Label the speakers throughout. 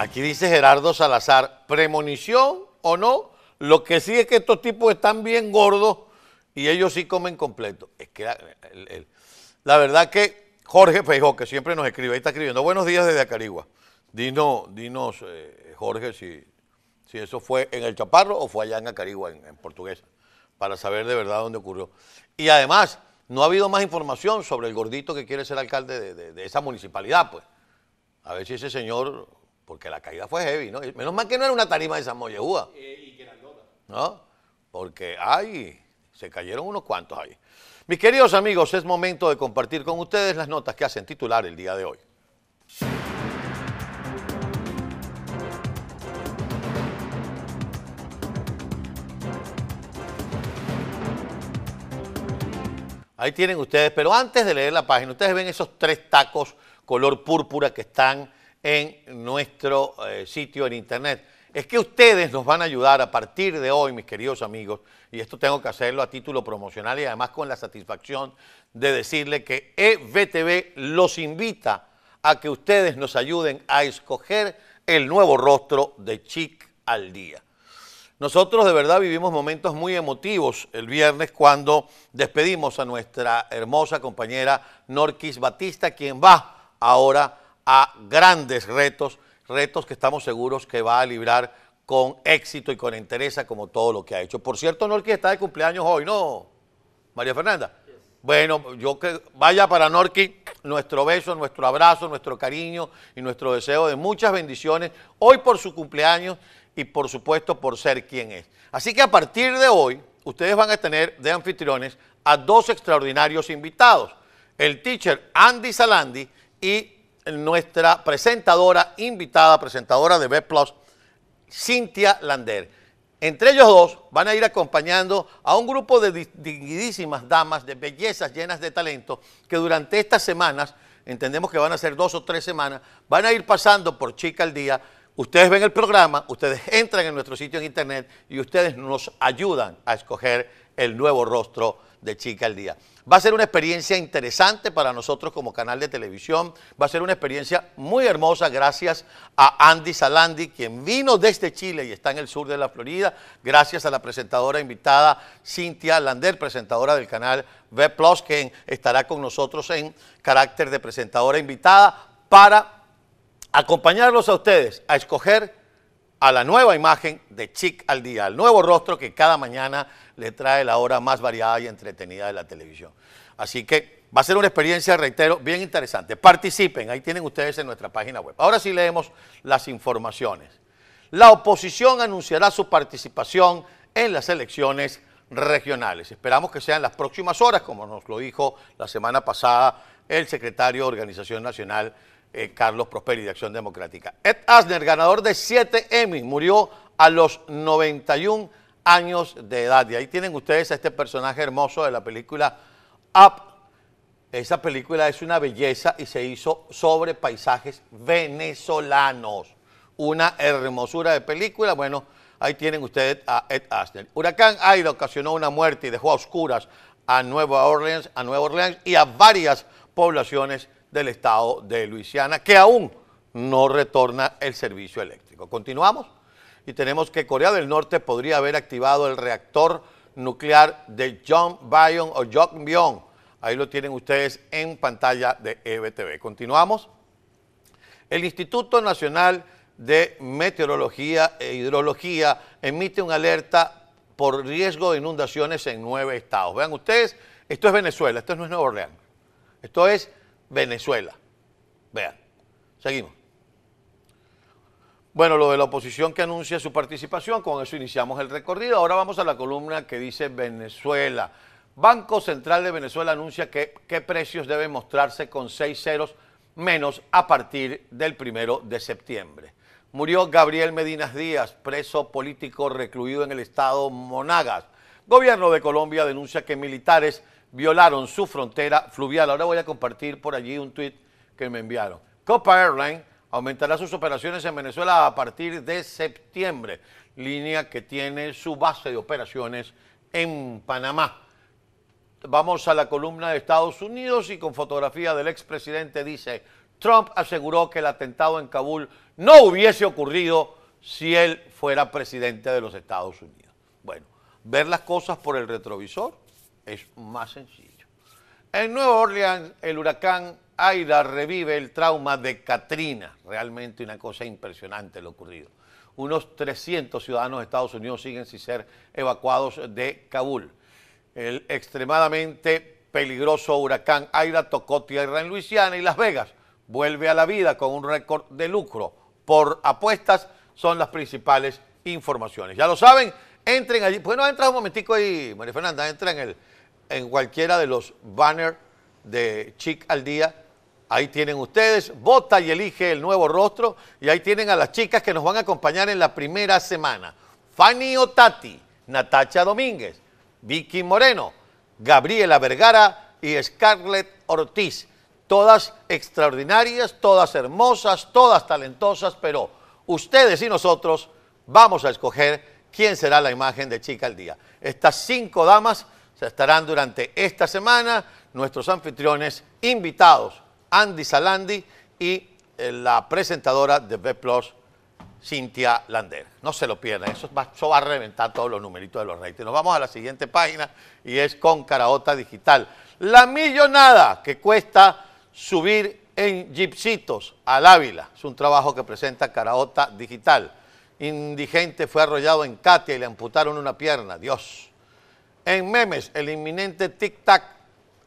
Speaker 1: Aquí dice Gerardo Salazar, premonición o no, lo que sí es que estos tipos están bien gordos y ellos sí comen completo. Es que la, verdad que Jorge Feijó, que siempre nos escribe, ahí está escribiendo, buenos días desde Acarigua. Dinos, dinos eh, Jorge, si, si eso fue en El Chaparro o fue allá en Acarigua, en, en Portuguesa, para saber de verdad dónde ocurrió. Y además, no ha habido más información sobre el gordito que quiere ser alcalde de, de esa municipalidad, pues. A ver si ese señor porque la caída fue heavy, ¿no? menos mal que no era una tarima de San Mollejúa. Eh, y que ¿No? Porque, ay, se cayeron unos cuantos ahí. Mis queridos amigos, es momento de compartir con ustedes las notas que hacen titular el día de hoy. Ahí tienen ustedes, pero antes de leer la página, ustedes ven esos tres tacos color púrpura que están en nuestro eh, sitio en internet. Es que ustedes nos van a ayudar a partir de hoy, mis queridos amigos, y esto tengo que hacerlo a título promocional y además con la satisfacción de decirle que EBTV los invita a que ustedes nos ayuden a escoger el nuevo rostro de Chic al Día. Nosotros de verdad vivimos momentos muy emotivos el viernes cuando despedimos a nuestra hermosa compañera Norquis Batista, quien va ahora a grandes retos, retos que estamos seguros que va a librar con éxito y con entereza como todo lo que ha hecho. Por cierto, no está de cumpleaños hoy, ¿no? María Fernanda. Bueno, yo que vaya para Norki, nuestro beso, nuestro abrazo, nuestro cariño y nuestro deseo de muchas bendiciones hoy por su cumpleaños y por supuesto por ser quien es. Así que a partir de hoy, ustedes van a tener de anfitriones a dos extraordinarios invitados, el teacher Andy Salandi y nuestra presentadora, invitada, presentadora de B Plus, Cintia Lander. Entre ellos dos van a ir acompañando a un grupo de distinguidísimas damas de bellezas llenas de talento que durante estas semanas, entendemos que van a ser dos o tres semanas, van a ir pasando por Chica al Día. Ustedes ven el programa, ustedes entran en nuestro sitio en internet y ustedes nos ayudan a escoger el nuevo rostro de Chica al Día. Va a ser una experiencia interesante para nosotros como canal de televisión, va a ser una experiencia muy hermosa gracias a Andy Salandi, quien vino desde Chile y está en el sur de la Florida, gracias a la presentadora invitada Cintia Lander, presentadora del canal B Plus, quien estará con nosotros en carácter de presentadora invitada para acompañarlos a ustedes a escoger a la nueva imagen de Chic al Día, al nuevo rostro que cada mañana le trae la hora más variada y entretenida de la televisión. Así que va a ser una experiencia, reitero, bien interesante. Participen, ahí tienen ustedes en nuestra página web. Ahora sí leemos las informaciones. La oposición anunciará su participación en las elecciones regionales. Esperamos que sean las próximas horas, como nos lo dijo la semana pasada el secretario de Organización Nacional eh, Carlos Prosperi de Acción Democrática. Ed Asner, ganador de 7 Emmy, murió a los 91 años de edad. Y ahí tienen ustedes a este personaje hermoso de la película Up. Esa película es una belleza y se hizo sobre paisajes venezolanos. Una hermosura de película. Bueno, ahí tienen ustedes a Ed Asner. Huracán Aida ocasionó una muerte y dejó a oscuras a Nueva Orleans, a Nueva Orleans y a varias poblaciones del estado de Luisiana, que aún no retorna el servicio eléctrico. Continuamos y tenemos que Corea del Norte podría haber activado el reactor nuclear de Byon o Bion. Ahí lo tienen ustedes en pantalla de EBTV. Continuamos. El Instituto Nacional de Meteorología e Hidrología emite una alerta por riesgo de inundaciones en nueve estados. Vean ustedes, esto es Venezuela, esto no es Nueva Orleans. Esto es Venezuela. Vean, seguimos. Bueno, lo de la oposición que anuncia su participación, con eso iniciamos el recorrido. Ahora vamos a la columna que dice Venezuela. Banco Central de Venezuela anuncia que qué precios deben mostrarse con seis ceros menos a partir del primero de septiembre. Murió Gabriel Medinas Díaz, preso político recluido en el estado Monagas. Gobierno de Colombia denuncia que militares violaron su frontera fluvial. Ahora voy a compartir por allí un tweet que me enviaron. Copa Airlines aumentará sus operaciones en Venezuela a partir de septiembre, línea que tiene su base de operaciones en Panamá. Vamos a la columna de Estados Unidos y con fotografía del expresidente dice, Trump aseguró que el atentado en Kabul no hubiese ocurrido si él fuera presidente de los Estados Unidos. Bueno, ver las cosas por el retrovisor es más sencillo. En Nueva Orleans, el huracán Aida revive el trauma de Katrina. Realmente una cosa impresionante lo ocurrido. Unos 300 ciudadanos de Estados Unidos siguen sin ser evacuados de Kabul. El extremadamente peligroso huracán Aida tocó tierra en Luisiana y Las Vegas. Vuelve a la vida con un récord de lucro. Por apuestas son las principales informaciones. Ya lo saben, entren allí. Bueno, entra no un momentico ahí, María Fernanda? Entra en el en cualquiera de los banners de Chic al Día. Ahí tienen ustedes, vota y elige el nuevo rostro. Y ahí tienen a las chicas que nos van a acompañar en la primera semana. Fanny Otati, Natacha Domínguez, Vicky Moreno, Gabriela Vergara y Scarlett Ortiz. Todas extraordinarias, todas hermosas, todas talentosas, pero ustedes y nosotros vamos a escoger quién será la imagen de Chica al Día. Estas cinco damas se estarán durante esta semana nuestros anfitriones invitados, Andy Salandi y eh, la presentadora de B Plus, Cintia Lander. No se lo pierdan, eso va, a reventar todos los numeritos de los ratings. Nos vamos a la siguiente página y es con Caraota Digital. La millonada que cuesta subir en jipsitos al Ávila. Es un trabajo que presenta Caraota Digital. Indigente fue arrollado en Katia y le amputaron una pierna. Dios. En memes, el inminente tic-tac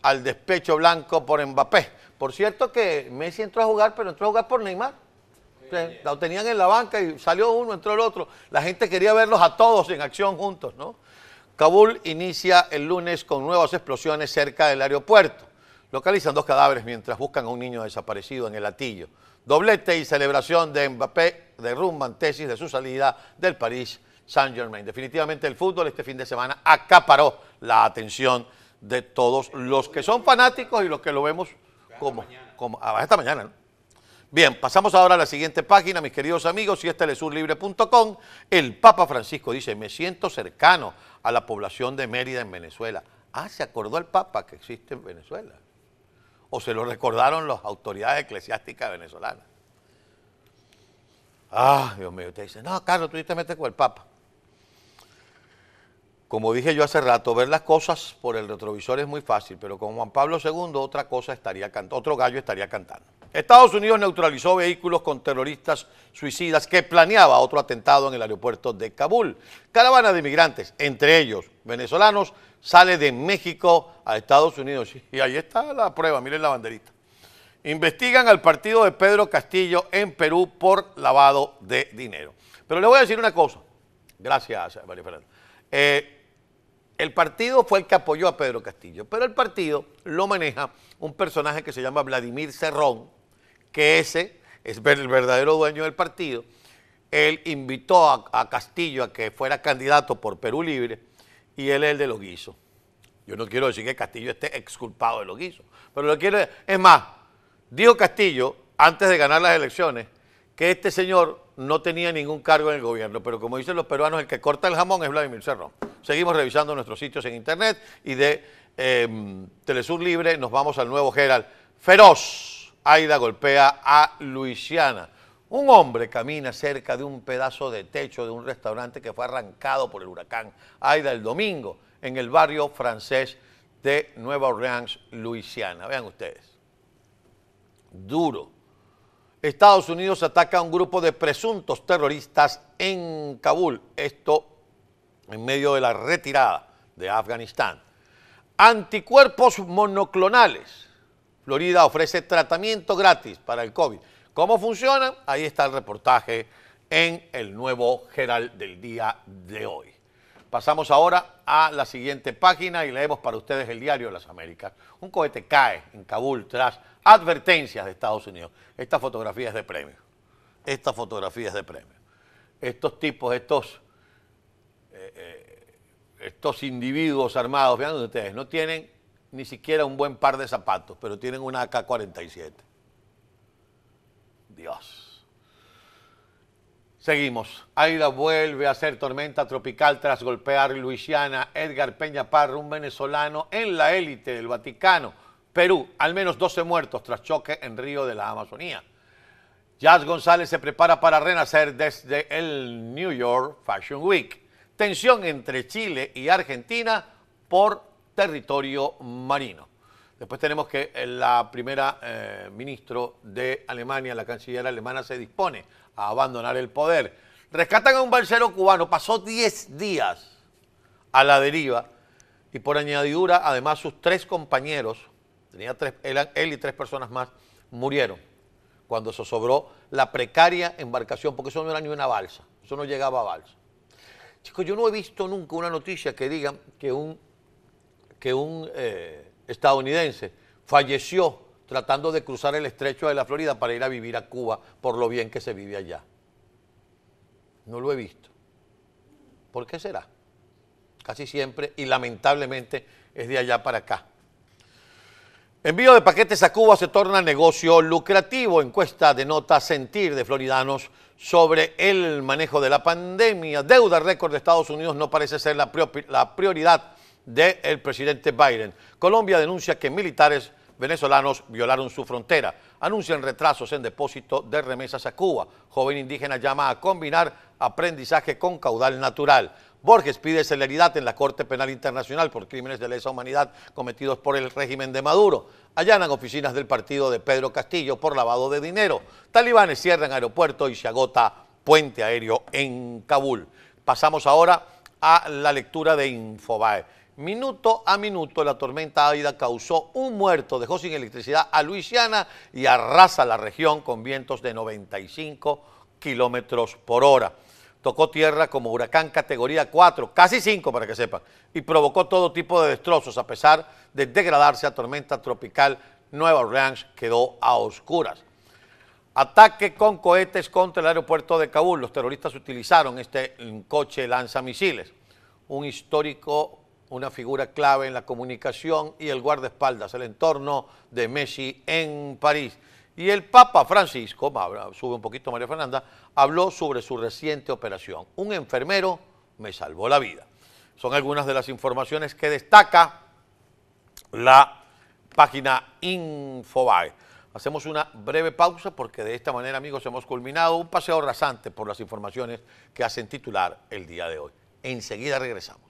Speaker 1: al despecho blanco por Mbappé. Por cierto que Messi entró a jugar, pero entró a jugar por Neymar. Lo tenían en la banca y salió uno, entró el otro. La gente quería verlos a todos en acción juntos, ¿no? Kabul inicia el lunes con nuevas explosiones cerca del aeropuerto. Localizan dos cadáveres mientras buscan a un niño desaparecido en el latillo. Doblete y celebración de Mbappé derrumban tesis de su salida del París San Germain. Definitivamente el fútbol este fin de semana acaparó la atención de todos los que son fanáticos y los que lo vemos como, como ah, esta mañana. ¿no? Bien, pasamos ahora a la siguiente página, mis queridos amigos, y es telesurlibre.com. El Papa Francisco dice, me siento cercano a la población de Mérida en Venezuela. Ah, se acordó el Papa que existe en Venezuela. O se lo recordaron las autoridades eclesiásticas venezolanas. Ah, Dios mío, usted dice, no, Carlos, tú te metes con el Papa. Como dije yo hace rato, ver las cosas por el retrovisor es muy fácil, pero con Juan Pablo II otra cosa estaría cantando, otro gallo estaría cantando. Estados Unidos neutralizó vehículos con terroristas suicidas que planeaba otro atentado en el aeropuerto de Kabul. Caravana de migrantes, entre ellos venezolanos, sale de México a Estados Unidos. Y ahí está la prueba, miren la banderita. Investigan al partido de Pedro Castillo en Perú por lavado de dinero. Pero le voy a decir una cosa. Gracias, María Fernanda. Eh, el partido fue el que apoyó a Pedro Castillo, pero el partido lo maneja un personaje que se llama Vladimir Cerrón, que ese es el verdadero dueño del partido. Él invitó a, Castillo a que fuera candidato por Perú Libre y él es el de los guisos. Yo no quiero decir que Castillo esté exculpado de los guisos, pero lo quiero. Es más, dijo Castillo, antes de ganar las elecciones, que este señor no tenía ningún cargo en el gobierno, pero como dicen los peruanos, el que corta el jamón es Vladimir Cerro. Seguimos revisando nuestros sitios en internet y de em, Telesur Libre nos vamos al nuevo Gerald. Feroz, Aida golpea a Luisiana. Un hombre camina cerca de un pedazo de techo de un restaurante que fue arrancado por el huracán Aida el domingo en el barrio francés de Nueva Orleans, Luisiana. Vean ustedes. Duro Estados Unidos ataca a un grupo de presuntos terroristas en Kabul, esto en medio de la retirada de Afganistán. Anticuerpos monoclonales. Florida ofrece tratamiento gratis para el COVID. ¿Cómo funciona? Ahí está el reportaje en el nuevo geral del día de hoy. Pasamos ahora a la siguiente página y leemos para ustedes el diario de las Américas. Un cohete cae en Kabul tras Advertencias de Estados Unidos. esta fotografía es de premio. esta fotografía es de premio. Estos tipos, estos, eh, eh, estos individuos armados, vean ustedes, no tienen ni siquiera un buen par de zapatos, pero tienen una AK-47. Dios. Seguimos. Aida vuelve a ser tormenta tropical tras golpear Luisiana. Edgar Peña Parra, un venezolano en la élite del Vaticano Perú, al menos 12 muertos tras choque en Río de la Amazonía. Jazz González se prepara para renacer desde el New York Fashion Week. Tensión entre Chile y Argentina por territorio marino. Después tenemos que eh, la primera eh, ministra de Alemania, la canciller alemana, se dispone a abandonar el poder. Rescatan a un balsero cubano, pasó 10 días a la deriva y por añadidura, además, sus tres compañeros tres, él, y tres personas más, murieron cuando se sobró la precaria embarcación, porque eso no era ni una balsa, eso no llegaba a balsa. Chicos, yo no he visto nunca una noticia que diga que un, que un eh, estadounidense falleció tratando de cruzar el estrecho de la Florida para ir a vivir a Cuba por lo bien que se vive allá. No lo he visto. ¿Por qué será? Casi siempre, y lamentablemente, es de allá para acá. Envío de paquetes a Cuba se torna negocio lucrativo. Encuesta denota sentir de floridanos sobre el manejo de la pandemia. Deuda récord de Estados Unidos no parece ser la, prioridad del presidente Biden. Colombia denuncia que militares venezolanos violaron su frontera. Anuncian retrasos en depósito de remesas a Cuba. Joven indígena llama a combinar aprendizaje con caudal natural. Borges pide celeridad en la Corte Penal Internacional por crímenes de lesa humanidad cometidos por el régimen de Maduro. Allanan oficinas del partido de Pedro Castillo por lavado de dinero. Talibanes cierran aeropuerto y se agota puente aéreo en Kabul. Pasamos ahora a la lectura de Infobae. Minuto a minuto la tormenta ávida causó un muerto, dejó sin electricidad a Luisiana y arrasa la región con vientos de 95 kilómetros por hora tocó tierra como huracán categoría 4, casi 5 para que sepan, y provocó todo tipo de destrozos a pesar de degradarse a tormenta tropical. Nueva Orleans quedó a oscuras. Ataque con cohetes contra el aeropuerto de Kabul. Los terroristas utilizaron este coche lanzamisiles. Un histórico, una figura clave en la comunicación y el guardaespaldas, el entorno de Messi en París. Y el Papa Francisco, sube un poquito María Fernanda, habló sobre su reciente operación. Un enfermero me salvó la vida. Son algunas de las informaciones que destaca la página Infobae. Hacemos una breve pausa porque de esta manera, amigos, hemos culminado un paseo rasante por las informaciones que hacen titular el día de hoy. Enseguida regresamos.